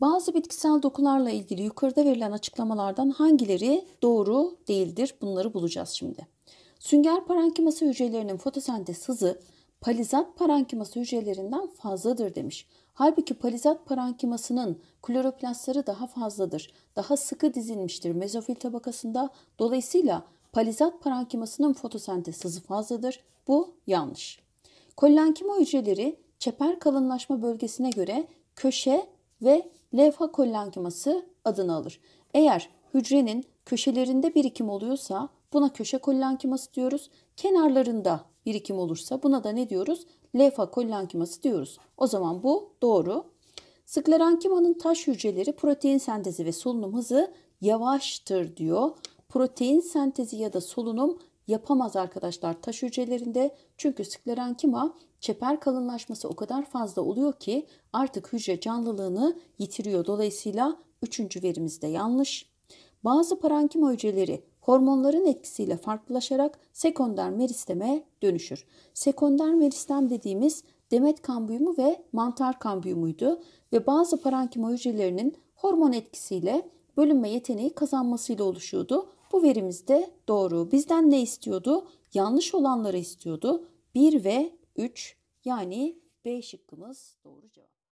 Bazı bitkisel dokularla ilgili yukarıda verilen açıklamalardan hangileri doğru değildir? Bunları bulacağız şimdi. Sünger parenkiması hücrelerinin fotosentez hızı palizat parenkiması hücrelerinden fazladır demiş. Halbuki palizat parankimasının kloroplastları daha fazladır. Daha sıkı dizilmiştir mezofil tabakasında. Dolayısıyla palizat parankimasının fotosentez hızı fazladır. Bu yanlış. Kollenkima hücreleri çeper kalınlaşma bölgesine göre köşe ve levha kollankiması adını alır. Eğer hücrenin köşelerinde birikim oluyorsa buna köşe kollankiması diyoruz. Kenarlarında birikim olursa buna da ne diyoruz? Levha kollankiması diyoruz. O zaman bu doğru. Sklerankimanın taş hücreleri protein sentezi ve solunum hızı yavaştır diyor. Protein sentezi ya da solunum yapamaz arkadaşlar taş hücrelerinde. Çünkü sklerenkima çeper kalınlaşması o kadar fazla oluyor ki artık hücre canlılığını yitiriyor. Dolayısıyla üçüncü verimizde yanlış. Bazı parankima hücreleri hormonların etkisiyle farklılaşarak sekonder meristeme dönüşür. Sekonder meristem dediğimiz demet kambiyumu ve mantar kambiyumuydu ve bazı parankima hücrelerinin hormon etkisiyle bölünme yeteneği kazanmasıyla oluşuyordu. Bu verimiz de doğru. Bizden ne istiyordu? Yanlış olanları istiyordu. 1 ve 3 yani B şıkkımız doğru cevap.